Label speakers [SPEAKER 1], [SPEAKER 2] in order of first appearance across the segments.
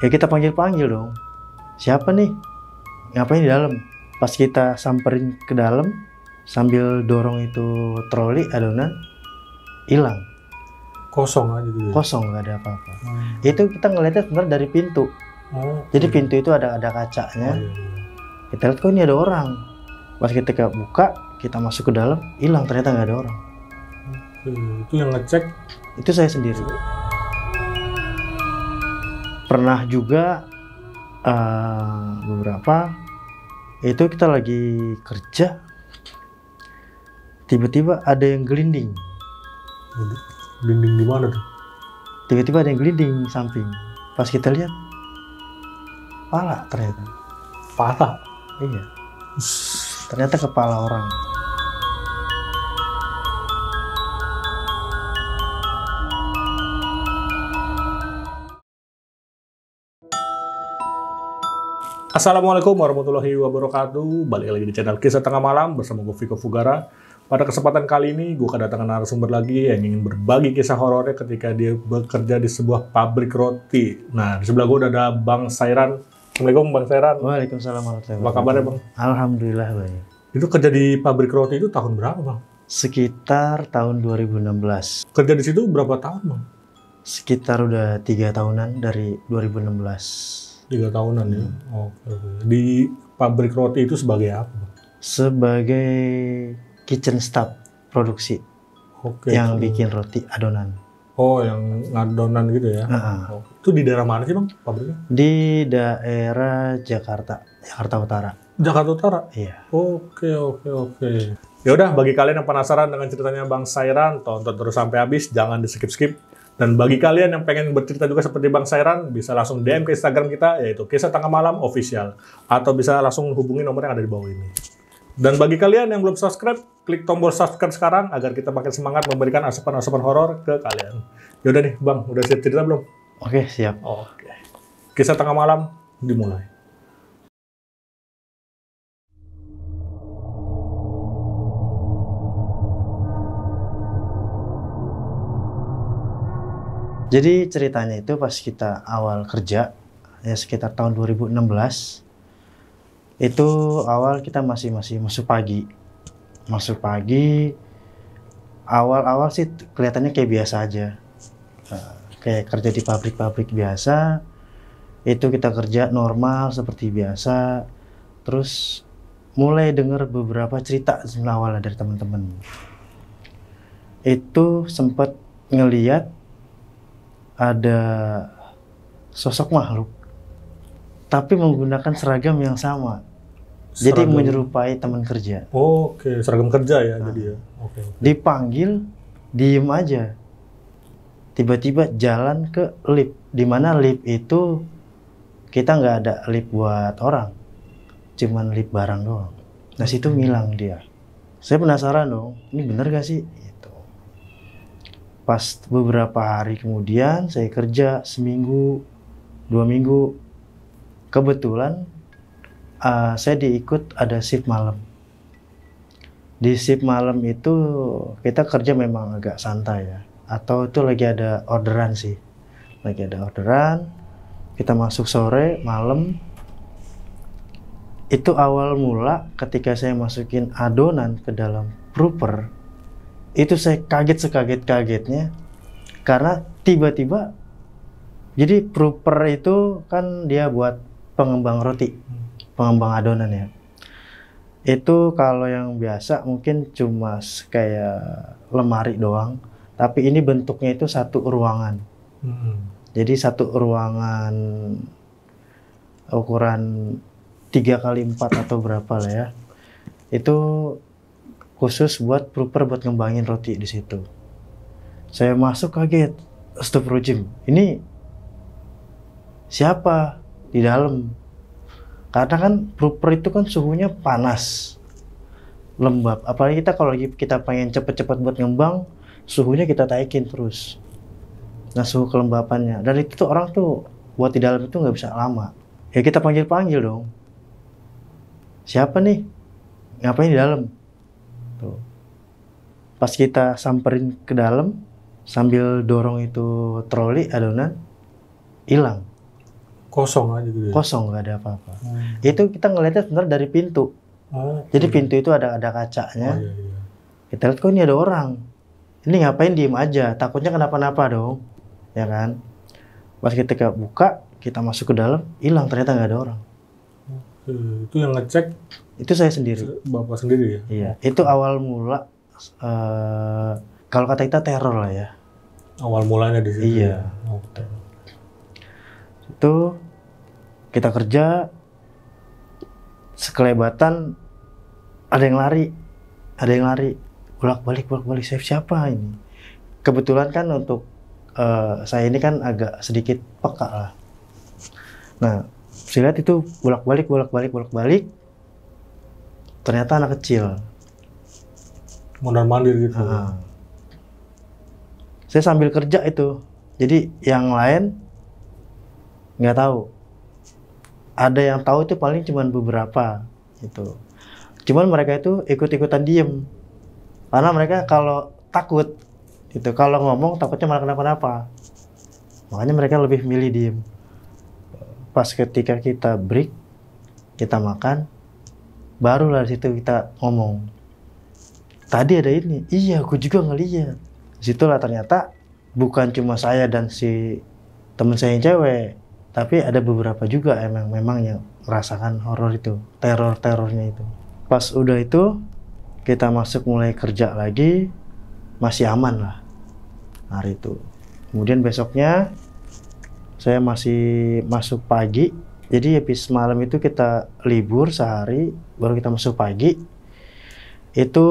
[SPEAKER 1] ya kita panggil-panggil dong. Siapa nih? Ngapain di dalam? Pas kita samperin ke dalam, sambil dorong itu troli adonan, hilang. Kosong aja gitu. Ya? Kosong, nggak ada apa-apa. Hmm. Itu kita ngeliatnya sebenarnya dari pintu. Oh, Jadi iya. pintu itu ada ada kacanya. Oh, iya, iya. Kita lihat kok ini ada orang. Pas kita buka, kita masuk ke dalam, hilang ternyata nggak ada orang. Hmm, itu yang ngecek? Itu saya sendiri pernah juga uh, beberapa itu kita lagi kerja tiba-tiba ada yang gelinding gelinding di mana tuh tiba-tiba ada yang gelinding samping pas kita lihat pala ternyata pala iya ternyata kepala orang
[SPEAKER 2] Assalamualaikum warahmatullahi wabarakatuh. Balik lagi di channel Kisah Tengah Malam bersama gue Viko Fugara. Pada kesempatan kali ini, gue kedatangan narasumber lagi yang ingin berbagi kisah horornya ketika dia bekerja di sebuah pabrik roti. Nah, di sebelah gue udah ada Bang Sairan. Assalamualaikum Bang Sairan. Waalaikumsalam warahmatullahi wabarakatuh. Apa kabarnya Bang?
[SPEAKER 1] Alhamdulillah baik.
[SPEAKER 2] Itu kerja di pabrik roti itu tahun berapa Bang?
[SPEAKER 1] Sekitar tahun 2016. Kerja di situ berapa tahun Bang? Sekitar udah tiga tahunan dari 2016. Tiga tahunan ya. Hmm. Oke. Di pabrik roti itu sebagai apa? Sebagai kitchen staff produksi. Oke. Yang so. bikin roti adonan. Oh, yang adonan gitu ya? Uh
[SPEAKER 2] oh. Itu di daerah mana sih bang pabriknya?
[SPEAKER 1] Di daerah Jakarta, Jakarta Utara.
[SPEAKER 2] Jakarta Utara? Iya. Oke, oke, oke. Ya udah, bagi kalian yang penasaran dengan ceritanya Bang Sairan, tonton terus sampai habis, jangan di skip-skip. Dan bagi kalian yang pengen bercerita juga seperti Bang Sairan, bisa langsung DM ke Instagram kita, yaitu Kisah Tengah Malam Official. Atau bisa langsung hubungi nomor yang ada di bawah ini. Dan bagi kalian yang belum subscribe, klik tombol subscribe sekarang agar kita makin semangat memberikan asupan-asupan horor ke kalian. Yaudah nih Bang, udah siap cerita belum? Oke, siap. Oke. Kisah Tengah Malam
[SPEAKER 1] dimulai. Jadi ceritanya itu pas kita awal kerja ya sekitar tahun 2016 itu awal kita masih masih masuk pagi. Masuk pagi awal-awal sih kelihatannya kayak biasa aja. Eh, kayak kerja di pabrik-pabrik biasa. Itu kita kerja normal seperti biasa. Terus mulai dengar beberapa cerita awalnya dari teman-teman. Itu sempat ngeliat ada sosok makhluk tapi menggunakan seragam yang sama. Seragam. Jadi menyerupai teman kerja. Oh, Oke, okay. seragam kerja ya nah. jadi ya. Okay, nah, okay. Dipanggil, diem aja. Tiba-tiba jalan ke lift, di mana lip itu kita nggak ada lift buat orang, cuman lift barang doang. Nah situ ngilang dia. Saya penasaran dong, ini bener gak sih? Pas beberapa hari kemudian saya kerja seminggu, dua minggu. Kebetulan uh, saya diikut ada shift malam. Di shift malam itu kita kerja memang agak santai ya. Atau itu lagi ada orderan sih. Lagi ada orderan, kita masuk sore, malam, itu awal mula ketika saya masukin adonan ke dalam proper itu saya kaget sekaget-kagetnya karena tiba-tiba jadi proper itu kan dia buat pengembang roti, pengembang adonan ya. Itu kalau yang biasa mungkin cuma kayak lemari doang, tapi ini bentuknya itu satu ruangan. Hmm. Jadi satu ruangan ukuran tiga kali empat atau berapa lah ya. Itu khusus buat proper buat ngembangin roti di situ. Saya masuk kaget, astagfirullahaladzim, ini siapa di dalam? Karena kan proper itu kan suhunya panas, lembab. Apalagi kita kalau lagi kita pengen cepet-cepet buat ngembang, suhunya kita taikin terus. Nah suhu kelembapannya. Dan itu tuh orang tuh buat di dalam itu nggak bisa lama. Ya kita panggil-panggil dong. Siapa nih? Ngapain di dalam? pas kita samperin ke dalam sambil dorong itu troli adonan hilang kosong aja gitu ya? kosong nggak ada apa-apa hmm. itu kita ngelihatnya sebenarnya dari pintu ah, jadi iya. pintu itu ada ada kacanya oh, iya, iya. kita lihat kok ini ada orang ini ngapain diem aja takutnya kenapa-napa dong ya kan pas kita buka kita masuk ke dalam hilang ternyata nggak ada orang hmm, itu yang ngecek itu saya sendiri bapak sendiri ya iya itu awal mula uh, kalau kata kita teror lah ya. Awal mulanya di sini. Iya. Oh, itu kita kerja sekelebatan ada yang lari, ada yang lari bolak balik bolak balik save siapa ini. Kebetulan kan untuk uh, saya ini kan agak sedikit peka lah. Nah, saya lihat itu bolak balik bolak balik bolak balik. Ternyata anak kecil mondar mandir gitu ah. saya sambil kerja itu jadi yang lain nggak tahu ada yang tahu itu paling cuma beberapa itu. cuman mereka itu ikut-ikutan diem karena mereka kalau takut itu, kalau ngomong takutnya malah kenapa-napa makanya mereka lebih milih diem pas ketika kita break kita makan barulah situ kita ngomong tadi ada ini iya aku juga ngeliat disitulah ternyata bukan cuma saya dan si teman saya yang cewek tapi ada beberapa juga emang memang yang merasakan horor itu teror terornya itu pas udah itu kita masuk mulai kerja lagi masih aman lah hari itu kemudian besoknya saya masih masuk pagi jadi habis malam itu kita libur sehari baru kita masuk pagi itu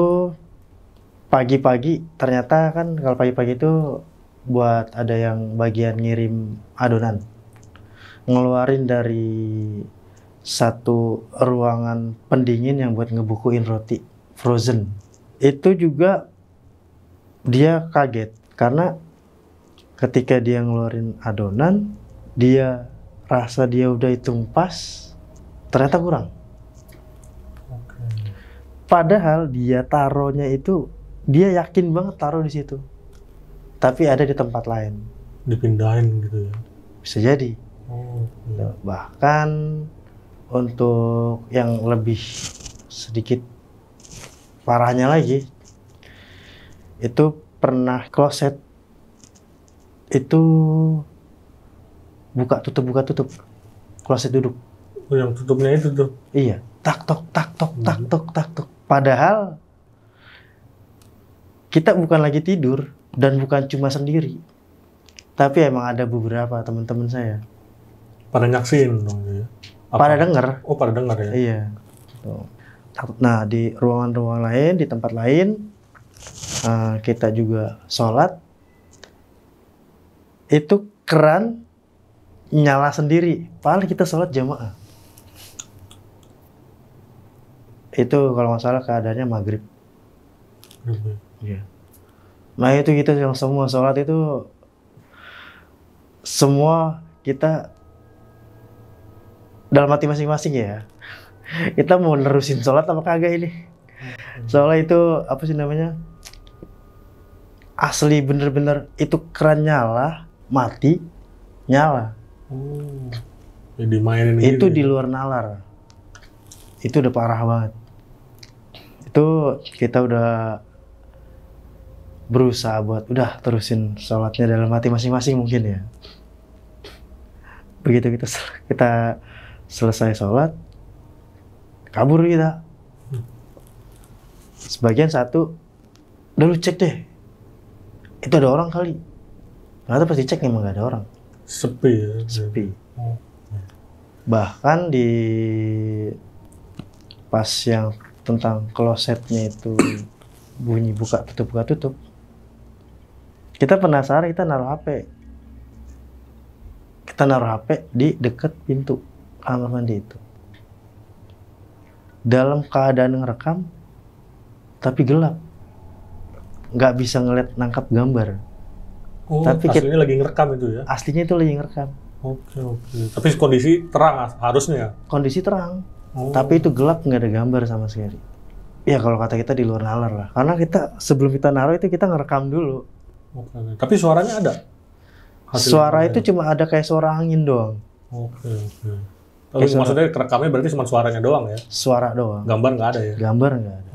[SPEAKER 1] pagi-pagi ternyata kan kalau pagi-pagi itu buat ada yang bagian ngirim adonan ngeluarin dari satu ruangan pendingin yang buat ngebukuin roti frozen itu juga dia kaget karena ketika dia ngeluarin adonan dia rasa dia udah hitung pas ternyata kurang padahal dia taruhnya itu dia yakin banget taruh di situ tapi ada di tempat lain dipindahin gitu ya bisa jadi oh, bahkan untuk yang lebih sedikit parahnya lagi itu pernah kloset itu buka tutup buka tutup kloset duduk
[SPEAKER 2] Oh yang tutupnya itu tuh
[SPEAKER 1] iya tak tok tak tok tak hmm. tok tak tok padahal kita bukan lagi tidur dan bukan cuma sendiri. Tapi emang ada beberapa teman-teman saya. Pada nyaksin dong ya. Apa? Pada dengar. Oh, pada dengar ya. Iya. Tuh. Gitu. Nah, di ruangan-ruangan lain, di tempat lain uh, kita juga sholat. Itu keran nyala sendiri. Padahal kita sholat jamaah. Itu kalau masalah keadaannya maghrib. Mm -hmm Iya. Nah itu kita gitu yang semua sholat itu semua kita dalam hati masing-masing ya. Kita mau nerusin sholat apa kagak ini? Hmm. sholat itu apa sih namanya? Asli bener-bener itu keran nyala, mati, nyala. Hmm. Oh. Jadi mainin gitu itu gitu di luar nalar. Itu udah parah banget. Itu kita udah berusaha buat udah terusin sholatnya dalam hati masing-masing mungkin ya begitu kita kita selesai sholat kabur kita sebagian satu udah cek deh itu ada orang kali ternyata cek nih, emang gak ada orang sepi ya sepi oh, ya. bahkan di pas yang tentang klosetnya itu bunyi buka tutup buka tutup kita penasaran kita naruh HP kita naruh HP di dekat pintu kamar mandi itu dalam keadaan ngerekam tapi gelap nggak bisa ngeliat nangkap gambar oh, tapi aslinya kita, lagi ngerekam itu ya aslinya itu lagi ngerekam oke okay, oke okay. tapi kondisi terang harusnya kondisi terang oh. tapi itu gelap nggak ada gambar sama sekali ya kalau kata kita di luar nalar lah karena kita sebelum kita naruh itu kita ngerekam dulu Oke. Tapi suaranya ada.
[SPEAKER 2] Hasil suara itu ada. Ya?
[SPEAKER 1] cuma ada kayak suara angin doang.
[SPEAKER 2] Oke. Okay, Tapi maksudnya suara. rekamnya berarti cuma suaranya
[SPEAKER 1] doang ya? Suara doang. Gambar nggak ada ya? Gambar nggak ada.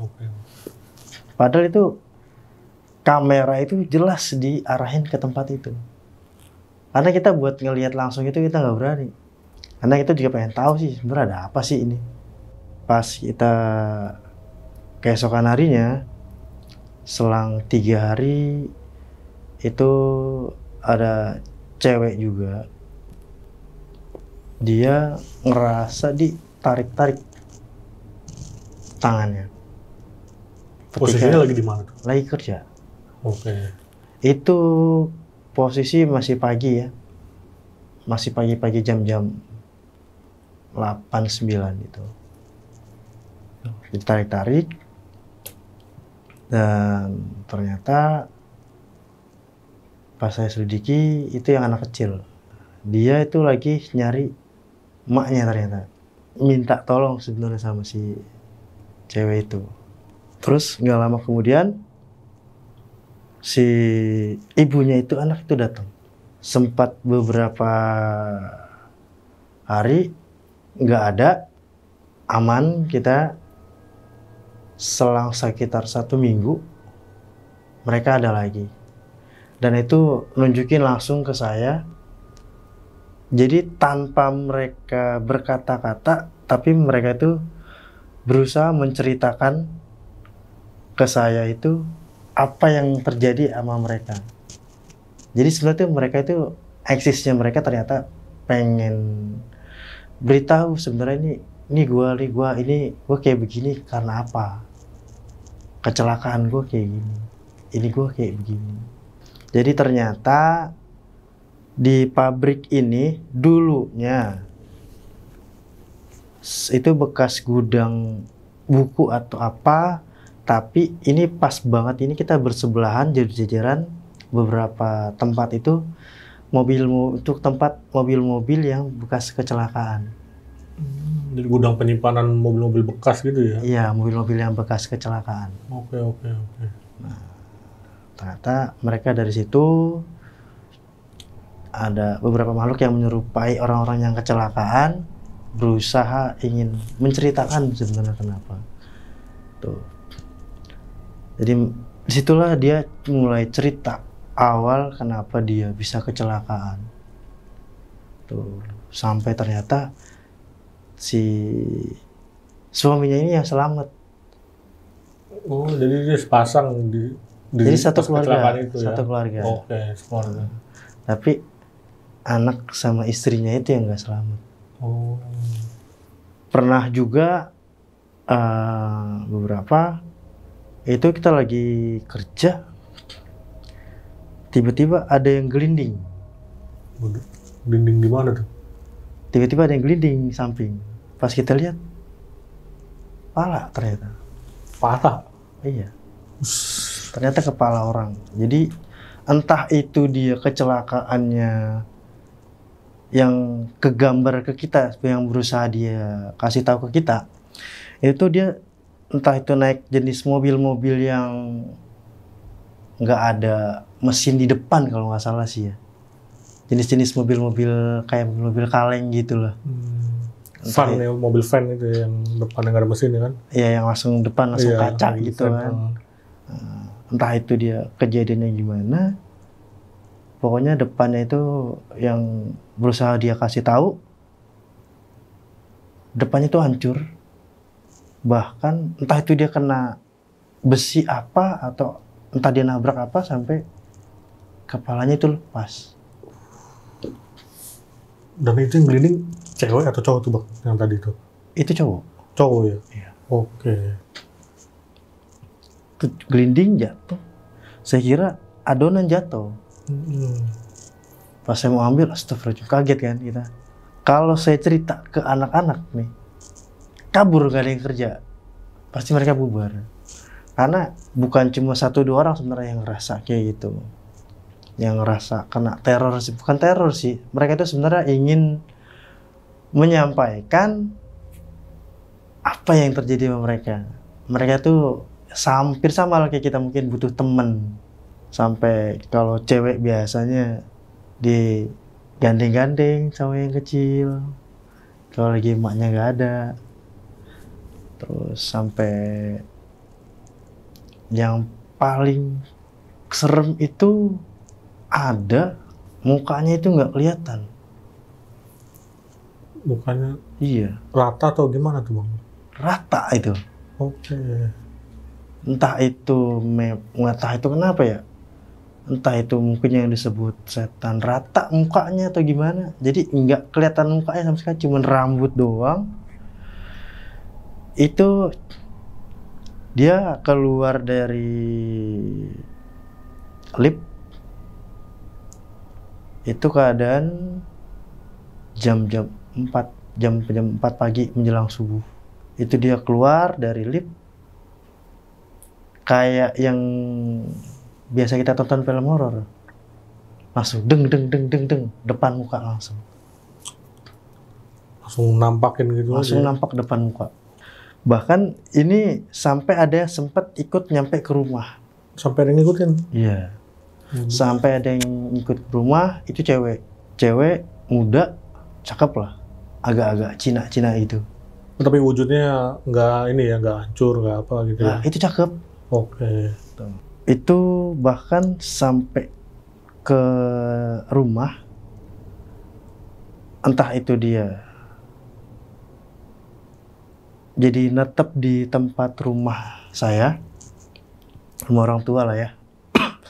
[SPEAKER 1] Padahal itu kamera itu jelas diarahin ke tempat itu. Karena kita buat ngelihat langsung itu kita nggak berani. Karena kita juga pengen tahu sih sebenarnya ada apa sih ini. Pas kita keesokan harinya, selang tiga hari itu ada cewek juga dia ngerasa ditarik-tarik tangannya. Posisinya lagi di mana? Lagi kerja. Oke. Okay. Itu posisi masih pagi ya. Masih pagi-pagi jam-jam 8 9 itu Ditarik-tarik dan ternyata pas saya selidiki itu yang anak kecil dia itu lagi nyari maknya ternyata minta tolong sebenarnya sama si cewek itu terus nggak lama kemudian si ibunya itu anak itu datang sempat beberapa hari nggak ada aman kita selang sekitar satu minggu mereka ada lagi dan itu nunjukin langsung ke saya jadi tanpa mereka berkata-kata tapi mereka itu berusaha menceritakan ke saya itu apa yang terjadi sama mereka jadi sebenarnya mereka itu eksisnya mereka ternyata pengen beritahu sebenarnya ini ini gue ini gue ini gue kayak begini karena apa kecelakaan gue kayak gini ini gue kayak begini jadi ternyata di pabrik ini dulunya itu bekas gudang buku atau apa tapi ini pas banget ini kita bersebelahan jadi jajaran beberapa tempat itu mobil untuk tempat mobil-mobil yang bekas kecelakaan
[SPEAKER 2] hmm, jadi gudang penyimpanan
[SPEAKER 1] mobil-mobil bekas
[SPEAKER 2] gitu ya iya
[SPEAKER 1] mobil-mobil yang bekas kecelakaan
[SPEAKER 2] oke oke oke nah,
[SPEAKER 1] ternyata mereka dari situ ada beberapa makhluk yang menyerupai orang-orang yang kecelakaan berusaha ingin menceritakan sebenarnya kenapa tuh jadi disitulah dia mulai cerita awal kenapa dia bisa kecelakaan tuh sampai ternyata si suaminya ini yang selamat
[SPEAKER 2] oh jadi dia sepasang di
[SPEAKER 1] di Jadi satu keluarga, itu, ya? satu keluarga. Oke,
[SPEAKER 2] okay, keluarga.
[SPEAKER 1] Tapi anak sama istrinya itu yang nggak selamat. Oh. Pernah juga uh, beberapa itu kita lagi kerja, tiba-tiba ada yang gelinding. Gelinding di mana tuh? Tiba-tiba ada yang gelinding samping. Pas kita lihat, pala ternyata. patah. Iya ternyata kepala orang jadi entah itu dia kecelakaannya yang kegambar ke kita yang berusaha dia kasih tahu ke kita itu dia entah itu naik jenis mobil-mobil yang nggak ada mesin di depan kalau nggak salah sih ya jenis-jenis mobil-mobil kayak mobil kaleng gitu lah hmm. van ya.
[SPEAKER 2] ya mobil fan itu yang depan nggak ada mesin ya kan
[SPEAKER 1] iya yang langsung depan langsung iya, kaca gitu kan hmm. nah, entah itu dia kejadiannya gimana pokoknya depannya itu yang berusaha dia kasih tahu depannya itu hancur bahkan entah itu dia kena besi apa atau entah dia nabrak apa sampai kepalanya itu lepas dan itu yang gelinding cewek atau cowok tuh bang yang tadi itu itu cowok cowok ya iya. oke okay gelinding jatuh. Saya kira adonan jatuh. Pas saya mau ambil, astagfirullah, kaget kan kita. Kalau saya cerita ke anak-anak nih, kabur gak ada yang kerja. Pasti mereka bubar. Karena bukan cuma satu dua orang sebenarnya yang ngerasa kayak gitu. Yang ngerasa kena teror sih. Bukan teror sih. Mereka itu sebenarnya ingin menyampaikan apa yang terjadi sama mereka. Mereka tuh hampir sama lah kayak kita mungkin butuh temen sampai kalau cewek biasanya di ganding-ganding sama yang kecil kalau lagi emaknya nggak ada terus sampai yang paling serem itu ada mukanya itu nggak kelihatan mukanya iya rata atau gimana tuh bang rata itu oke okay entah itu nggak tahu itu kenapa ya entah itu mungkin yang disebut setan rata mukanya atau gimana jadi nggak kelihatan mukanya sama sekali cuman rambut doang itu dia keluar dari lip itu keadaan jam-jam 4 jam jam 4 pagi menjelang subuh itu dia keluar dari lip kayak yang biasa kita tonton film horor langsung deng deng deng deng deng depan muka langsung langsung nampakin gitu langsung aja. Ya? nampak depan muka bahkan ini sampai ada yang sempat ikut nyampe ke rumah sampai ada yang ikutin iya hmm. sampai ada yang ikut ke rumah itu cewek cewek muda cakep lah agak-agak Cina-Cina itu tapi wujudnya
[SPEAKER 2] nggak ini ya nggak
[SPEAKER 1] hancur nggak apa gitu ya? nah, ya. itu
[SPEAKER 2] cakep Oke.
[SPEAKER 1] Itu bahkan sampai ke rumah, entah itu dia. Jadi netep di tempat rumah saya, rumah orang tua lah ya.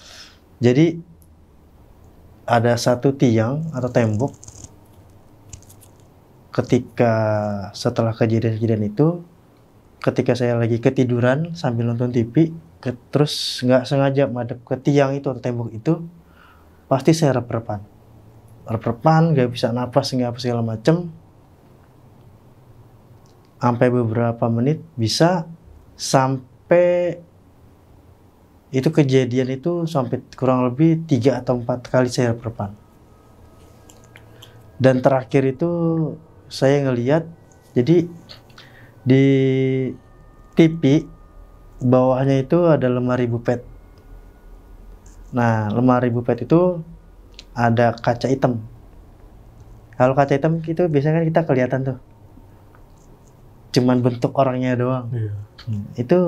[SPEAKER 1] Jadi ada satu tiang atau tembok ketika setelah kejadian-kejadian itu ketika saya lagi ketiduran sambil nonton TV, ke, terus nggak sengaja madep ke tiang itu atau tembok itu, pasti saya reperpan reperpan nggak bisa nafas nggak apa segala macem. Sampai beberapa menit bisa sampai itu kejadian itu sampai kurang lebih tiga atau empat kali saya reperpan Dan terakhir itu saya ngeliat, jadi di TV bawahnya itu ada lemari bupet. Nah, lemari bupet itu ada kaca hitam. Kalau kaca hitam itu biasanya kan kita kelihatan tuh. Cuman bentuk orangnya doang. Iya. Hmm. Itu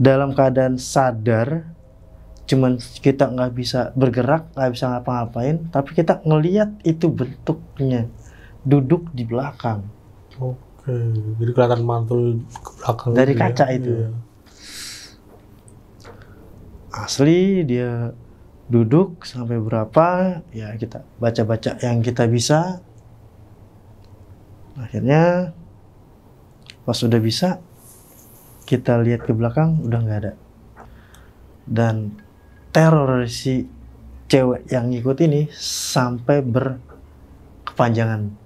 [SPEAKER 1] dalam keadaan sadar cuman kita nggak bisa bergerak nggak bisa ngapa-ngapain tapi kita ngeliat itu bentuknya duduk di belakang oh. Hmm, jadi kelihatan mantul ke belakang. Dari gitu ya. kaca ya? itu. Iya. Asli dia duduk sampai berapa ya kita baca-baca yang kita bisa akhirnya pas sudah bisa kita lihat ke belakang udah nggak ada dan teror si cewek yang ngikut ini sampai berkepanjangan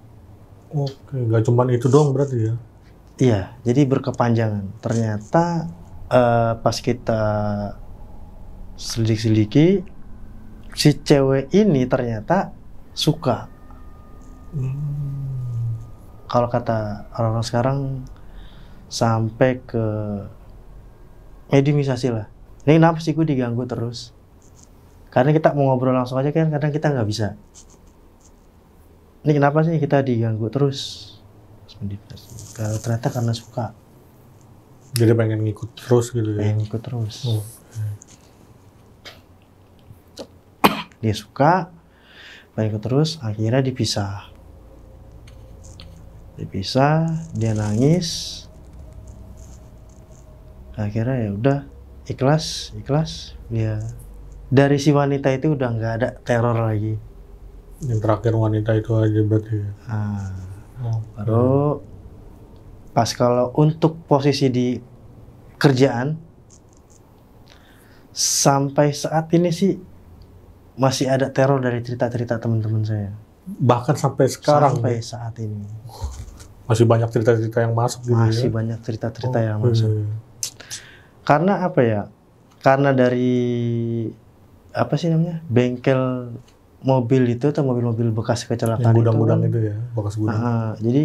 [SPEAKER 1] Oke, nggak cuma itu doang berarti ya? Iya, jadi berkepanjangan. Ternyata uh, pas kita selidiki-selidiki, si cewek ini ternyata suka. Hmm. Kalau kata orang-orang sekarang sampai ke mediumisasi lah. Ini kenapa sih gue diganggu terus? Karena kita mau ngobrol langsung aja kan kadang kita nggak bisa ini kenapa sih kita diganggu terus kalau ternyata karena suka
[SPEAKER 2] jadi pengen ngikut terus gitu ya pengen ngikut terus
[SPEAKER 1] oh. dia suka pengen ikut terus akhirnya dipisah dipisah dia nangis akhirnya ya udah ikhlas ikhlas Ya dari si wanita itu udah nggak ada teror lagi yang terakhir wanita itu aja berarti. Ah. Oh, Baru pas kalau untuk posisi di kerjaan sampai saat ini sih masih ada teror dari cerita-cerita teman-teman saya. Bahkan sampai sekarang. Sampai ya? saat ini. Masih banyak cerita-cerita
[SPEAKER 2] yang masuk gitu ya? Masih ya? banyak
[SPEAKER 1] cerita-cerita oh, yang masuk. Karena apa ya? Karena dari apa sih namanya? Bengkel mobil itu atau mobil-mobil bekas kecelakaan itu? gudang-gudang itu, kan. itu ya bekas gudang uh, jadi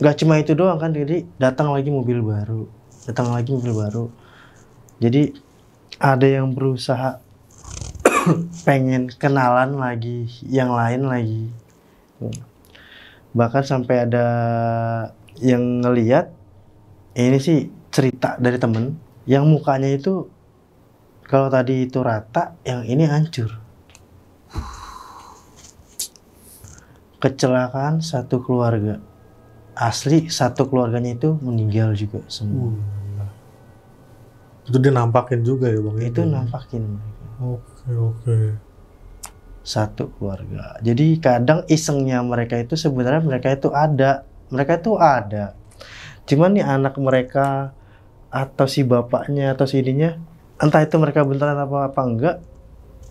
[SPEAKER 1] nggak cuma itu doang kan jadi datang lagi mobil baru datang lagi mobil baru jadi ada yang berusaha pengen kenalan lagi yang lain lagi bahkan sampai ada yang ngeliat ini sih cerita dari temen yang mukanya itu kalau tadi itu rata yang ini hancur kecelakaan satu keluarga asli satu keluarganya itu meninggal juga semua hmm. itu nampakin juga ya bang ya? itu nampakin
[SPEAKER 2] oke oke
[SPEAKER 1] satu keluarga jadi kadang isengnya mereka itu sebenarnya mereka itu ada mereka itu ada cuman nih anak mereka atau si bapaknya atau si ininya entah itu mereka beneran apa apa enggak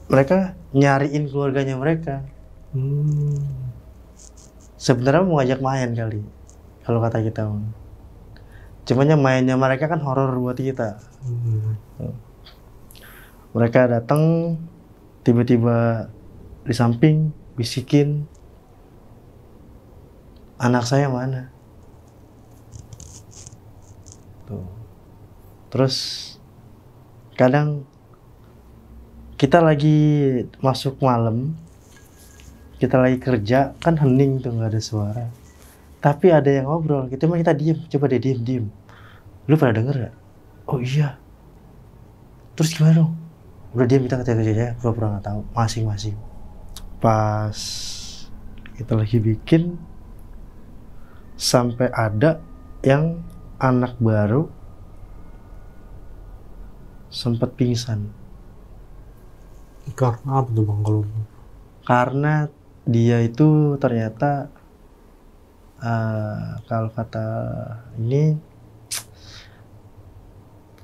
[SPEAKER 1] mereka nyariin keluarganya mereka hmm sebenarnya mau ngajak main kali kalau kata kita cuman yang mainnya mereka kan horor buat kita hmm. mereka datang tiba-tiba di samping bisikin anak saya mana tuh terus kadang kita lagi masuk malam kita lagi kerja kan hening tuh nggak ada suara tapi ada yang ngobrol gitu mah kita diem coba deh diem diem lu pernah denger gak? oh iya terus gimana dong udah diem kita kerja kerja ya pura-pura nggak tahu masing-masing pas kita lagi bikin sampai ada yang anak baru sempat pingsan karena apa tuh bang kalau karena dia itu ternyata uh, kalau kata ini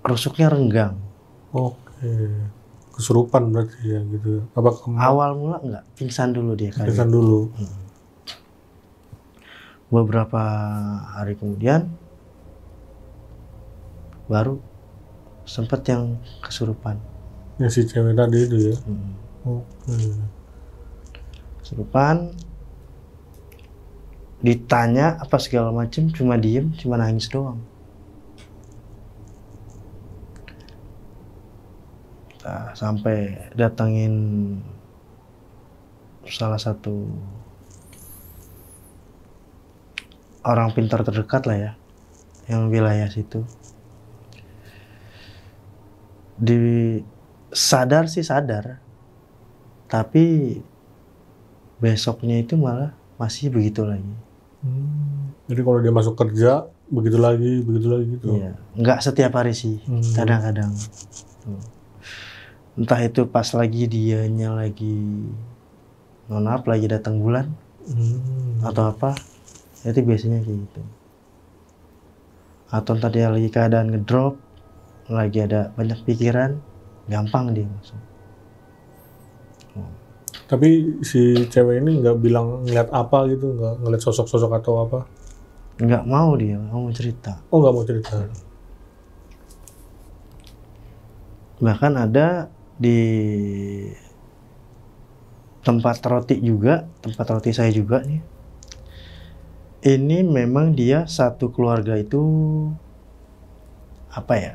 [SPEAKER 1] rusuknya renggang. Oke. Kesurupan berarti ya gitu. Apa awal mula enggak pingsan dulu dia kali? Pingsan dulu. Hmm. Beberapa hari kemudian baru sempat yang kesurupan. Ya si cewek tadi itu ya. Hmm.
[SPEAKER 2] Oke. Okay
[SPEAKER 1] kesurupan ditanya apa segala macam cuma diem cuma nangis doang nah, sampai datangin salah satu orang pintar terdekat lah ya yang wilayah situ di sadar sih sadar tapi besoknya itu malah masih begitu lagi. Hmm. Jadi kalau dia masuk kerja begitu lagi, begitu lagi gitu. Iya, nggak setiap hari sih, hmm. kadang-kadang. Hmm. Entah itu pas lagi dianya lagi nonap lagi datang bulan
[SPEAKER 2] hmm.
[SPEAKER 1] atau apa, itu biasanya kayak gitu. Atau tadi lagi keadaan ngedrop, lagi ada banyak pikiran, gampang dia masuk.
[SPEAKER 2] Tapi si cewek ini nggak bilang ngeliat apa gitu, nggak ngeliat sosok-sosok atau apa?
[SPEAKER 1] Nggak mau dia, nggak mau cerita.
[SPEAKER 2] Oh nggak mau cerita.
[SPEAKER 1] Bahkan ada di tempat roti juga, tempat roti saya juga nih. Ini memang dia satu keluarga itu apa ya?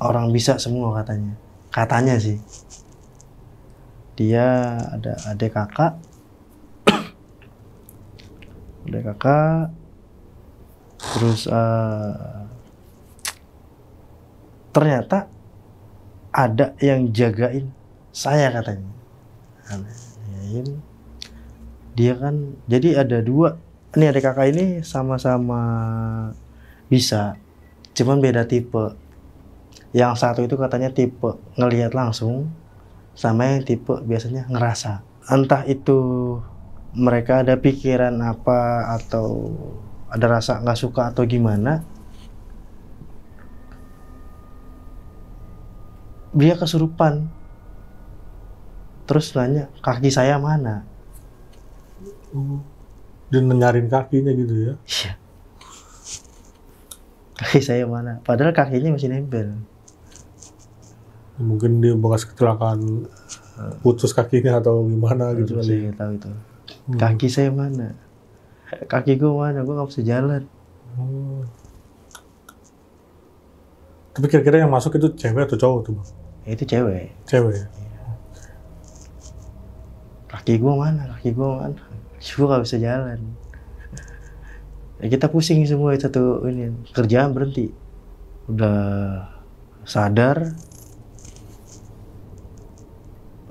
[SPEAKER 1] Orang bisa semua katanya. Katanya sih dia ada adik kakak adik kakak terus uh, ternyata ada yang jagain saya katanya jagain dia kan jadi ada dua ini adik kakak ini sama-sama bisa cuman beda tipe yang satu itu katanya tipe ngelihat langsung sama yang tipe biasanya ngerasa. Entah itu mereka ada pikiran apa atau ada rasa nggak suka atau gimana, dia kesurupan. Terus nanya, kaki saya mana? dan oh, dia kakinya gitu ya? Iya. Kaki saya mana? Padahal kakinya masih nempel
[SPEAKER 2] mungkin dia bekas kecelakaan hmm. putus kakinya atau gimana gitu kan saya
[SPEAKER 1] tahu itu hmm. kaki saya mana kaki gue mana gue nggak bisa jalan hmm. tapi kira-kira yang masuk itu cewek atau cowok tuh bang ya, itu cewek cewek ya. kaki gue mana kaki gue mana gue nggak bisa jalan ya, kita pusing semua satu ini kerjaan berhenti udah sadar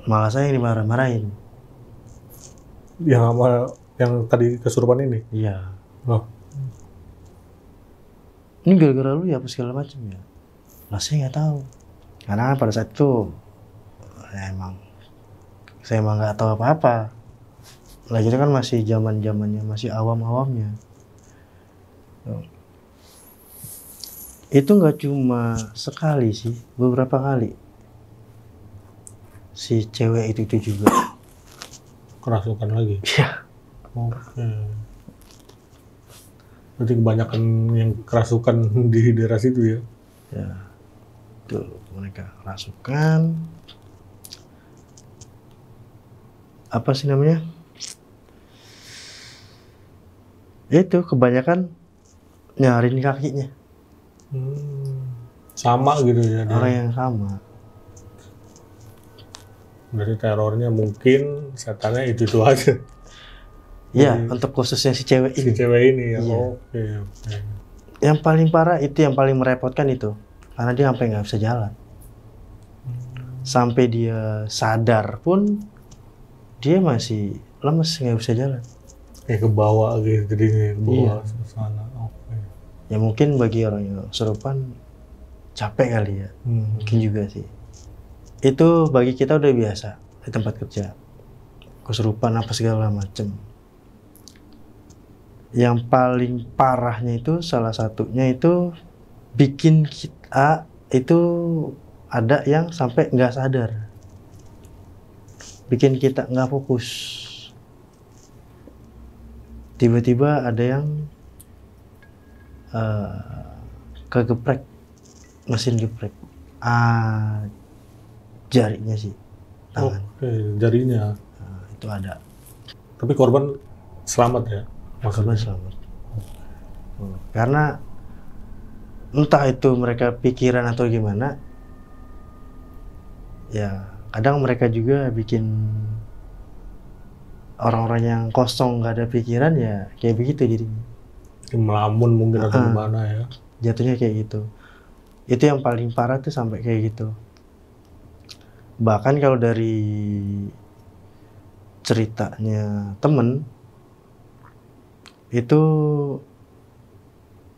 [SPEAKER 1] malah saya marah marahin
[SPEAKER 2] yang sama yang tadi kesurupan ini iya
[SPEAKER 1] oh. ini gara-gara lu ya apa segala macam ya lah saya nggak tahu karena kan pada saat itu ya emang saya emang nggak tahu apa-apa lagi itu kan masih zaman zamannya masih awam-awamnya itu nggak cuma sekali sih beberapa kali si cewek itu itu juga kerasukan lagi. Iya. Oke. Okay. Berarti
[SPEAKER 2] kebanyakan yang kerasukan di daerah situ ya? Ya. itu
[SPEAKER 1] Mereka kerasukan. Apa sih namanya? Itu kebanyakan nyari kakinya. Hmm. Sama gitu ya? Orang yang sama
[SPEAKER 2] dari terornya mungkin setannya
[SPEAKER 1] itu itu aja. Iya, untuk khususnya si cewek ini. Si cewek ini ya. Iya. Oke. Okay, Yang paling parah itu yang paling merepotkan itu, karena dia sampai nggak bisa jalan. Sampai dia sadar pun dia masih lemes nggak bisa jalan. Kayak gitu ya, iya. ke bawah gitu, jadi ke bawah
[SPEAKER 2] iya. sana. Oke.
[SPEAKER 1] Ya mungkin bagi orang yang serupan capek kali ya, hmm. mungkin juga sih itu bagi kita udah biasa di tempat kerja kesurupan apa segala macem yang paling parahnya itu salah satunya itu bikin kita itu ada yang sampai nggak sadar bikin kita nggak fokus tiba-tiba ada yang uh, kegeprek mesin geprek ah jarinya sih tangan. jarinya. Nah, itu ada. Tapi korban selamat ya? Maksudnya? Korban selamat. Hmm. Karena entah itu mereka pikiran atau gimana, ya kadang mereka juga bikin orang-orang yang kosong nggak ada pikiran ya kayak begitu jadi Melamun mungkin atau uh, gimana ya? Jatuhnya kayak gitu. Itu yang paling parah tuh sampai kayak gitu bahkan kalau dari ceritanya temen itu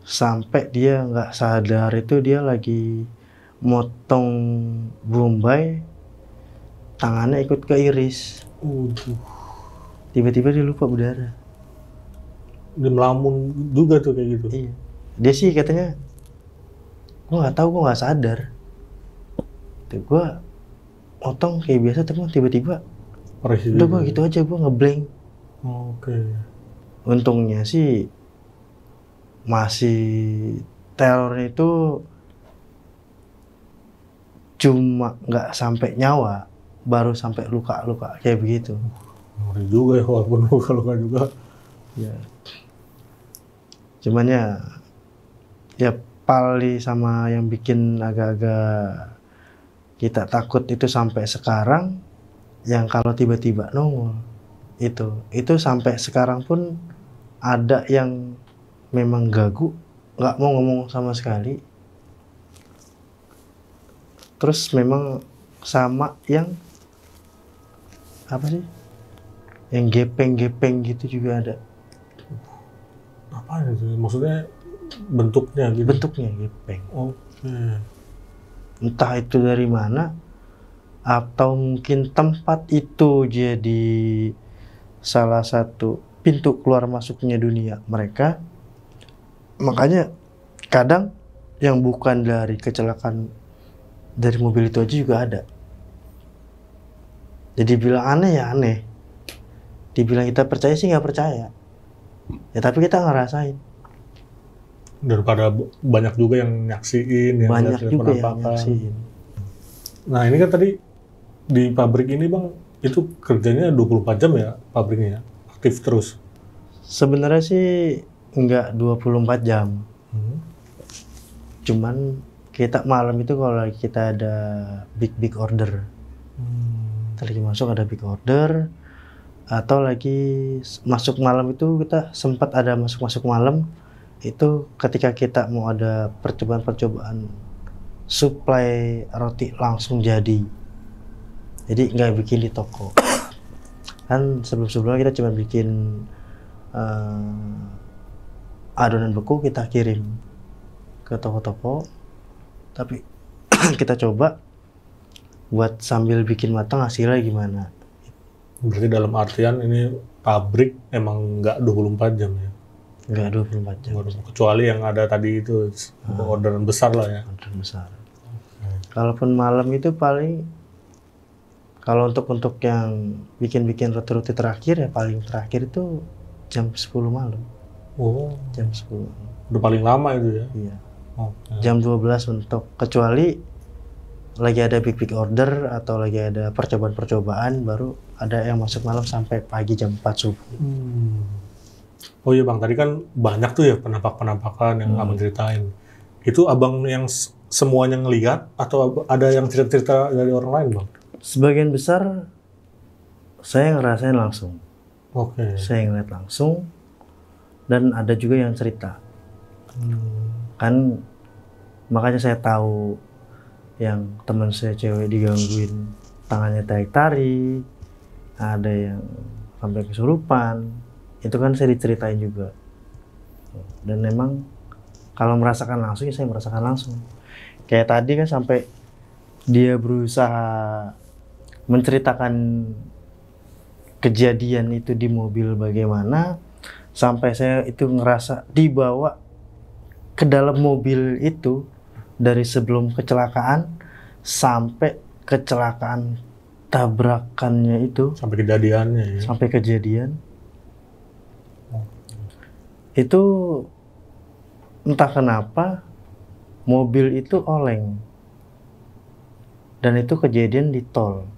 [SPEAKER 1] sampai dia nggak sadar itu dia lagi motong bombay tangannya ikut ke iris tiba-tiba dia lupa udara,
[SPEAKER 2] dia melamun juga tuh kayak gitu
[SPEAKER 1] iya. dia sih katanya gua nggak tahu gua nggak sadar itu gua potong kayak biasa terus tiba-tiba udah gue gitu ya. aja gue ngeblank oke okay. untungnya sih masih teror itu cuma nggak sampai nyawa baru sampai luka-luka kayak begitu ngeri juga ya walaupun luka-luka juga ya cuman ya ya pali sama yang bikin agak-agak kita takut itu sampai sekarang yang kalau tiba-tiba nongol itu itu sampai sekarang pun ada yang memang gagu nggak mau ngomong sama sekali terus memang sama yang apa sih yang gepeng-gepeng gitu juga ada
[SPEAKER 2] apa itu maksudnya bentuknya gitu bentuknya
[SPEAKER 1] gepeng oke okay entah itu dari mana atau mungkin tempat itu jadi salah satu pintu keluar masuknya dunia mereka makanya kadang yang bukan dari kecelakaan dari mobil itu aja juga ada jadi bilang aneh ya aneh dibilang kita percaya sih nggak percaya ya tapi kita ngerasain
[SPEAKER 2] daripada banyak juga yang nyaksiin yang banyak juga yang nyaksiin nah ini kan tadi di pabrik ini bang itu kerjanya 24 jam ya
[SPEAKER 1] pabriknya ya? aktif terus sebenarnya sih nggak 24 jam hmm. cuman kita malam itu kalau kita ada big big order hmm. lagi masuk ada big order atau lagi masuk malam itu kita sempat ada masuk masuk malam itu ketika kita mau ada percobaan-percobaan supply roti langsung jadi jadi nggak bikin di toko kan sebelum-sebelumnya kita cuma bikin uh, adonan beku kita kirim ke toko-toko tapi kita coba buat sambil bikin matang hasilnya gimana berarti dalam artian
[SPEAKER 2] ini pabrik emang nggak 24 jam ya Enggak 24 jam. Kecuali yang ada tadi itu ah, orderan besar lah ya. Orderan besar. Hmm.
[SPEAKER 1] Kalaupun malam itu paling kalau untuk untuk yang bikin-bikin rute-rute terakhir ya paling terakhir itu jam 10 malam. Oh. Jam 10. Udah paling lama itu ya? Iya. Oh, ya. Jam 12 untuk Kecuali lagi ada big big order atau lagi ada percobaan-percobaan baru ada yang masuk malam sampai pagi jam 4 subuh.
[SPEAKER 2] Hmm.
[SPEAKER 1] Oh iya bang, tadi kan banyak tuh ya penampak-penampakan
[SPEAKER 2] yang hmm. abang ceritain. Itu abang yang semuanya ngelihat atau ada yang cerita-cerita dari orang lain bang?
[SPEAKER 1] Sebagian besar saya ngerasain langsung. Oke. Okay. Saya ngeliat langsung dan ada juga yang cerita. Hmm. Kan makanya saya tahu yang teman saya cewek digangguin tangannya tarik-tarik, ada yang sampai kesurupan itu kan saya diceritain juga dan memang kalau merasakan langsung ya saya merasakan langsung kayak tadi kan sampai dia berusaha menceritakan kejadian itu di mobil bagaimana sampai saya itu ngerasa dibawa ke dalam mobil itu dari sebelum kecelakaan sampai kecelakaan tabrakannya itu sampai kejadiannya ya. sampai kejadian itu entah kenapa mobil itu oleng dan itu kejadian di tol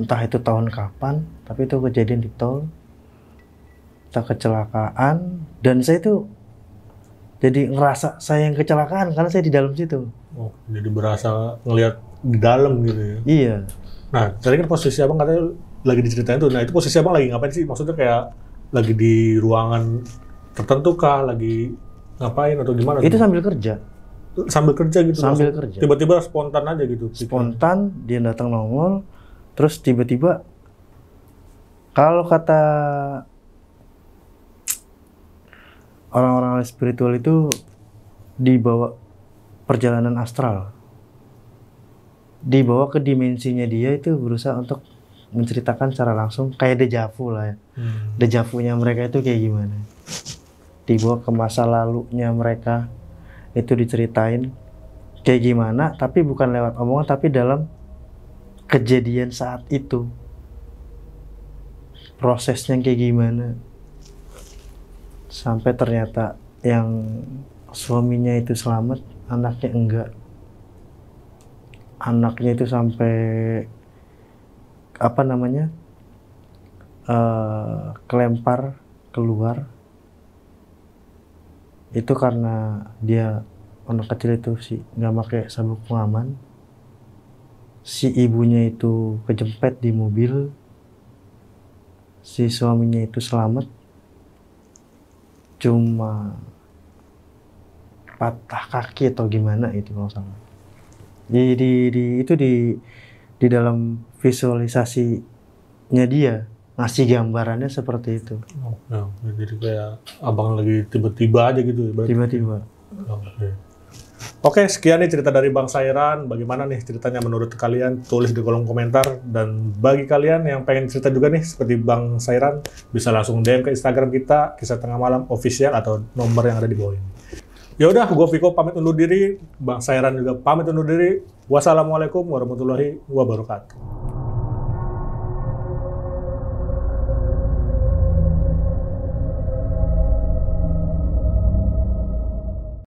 [SPEAKER 1] entah itu tahun kapan tapi itu kejadian di tol entah kecelakaan dan saya itu jadi ngerasa saya yang kecelakaan karena saya di dalam situ
[SPEAKER 2] oh jadi berasa ngelihat di dalam gitu ya iya nah tadi kan posisi abang katanya lagi diceritain tuh nah itu posisi abang lagi ngapain sih maksudnya kayak lagi di ruangan tertentu kah, lagi ngapain atau gimana? Itu gitu? sambil
[SPEAKER 1] kerja. Sambil kerja gitu. Sambil langsung, kerja. Tiba-tiba spontan aja gitu. Spontan dia datang nongol, terus tiba-tiba kalau kata orang-orang spiritual itu dibawa perjalanan astral dibawa ke dimensinya dia itu berusaha untuk menceritakan secara langsung kayak dejavu lah ya. Hmm. Dejavunya mereka itu kayak gimana? Dibawa ke masa lalunya mereka itu diceritain kayak gimana tapi bukan lewat omongan tapi dalam kejadian saat itu. Prosesnya kayak gimana? Sampai ternyata yang suaminya itu selamat, anaknya enggak. Anaknya itu sampai apa namanya uh, kelempar keluar itu karena dia anak kecil itu si nggak pakai sabuk pengaman si ibunya itu kejepet di mobil si suaminya itu selamat cuma patah kaki atau gimana itu kalau salah jadi di, di itu di di dalam visualisasinya dia ngasih gambarannya seperti itu.
[SPEAKER 2] Oh, jadi kayak abang lagi tiba-tiba aja gitu. Tiba-tiba. Oke. Oke, sekian nih cerita dari Bang Sairan. Bagaimana nih ceritanya menurut kalian? Tulis di kolom komentar. Dan bagi kalian yang pengen cerita juga nih seperti Bang Sairan, bisa langsung DM ke Instagram kita, Kisah Tengah Malam Official atau nomor yang ada di bawah ini. Ya udah, gue Viko pamit undur diri, Bang Sairan juga pamit undur diri. Wassalamualaikum warahmatullahi wabarakatuh.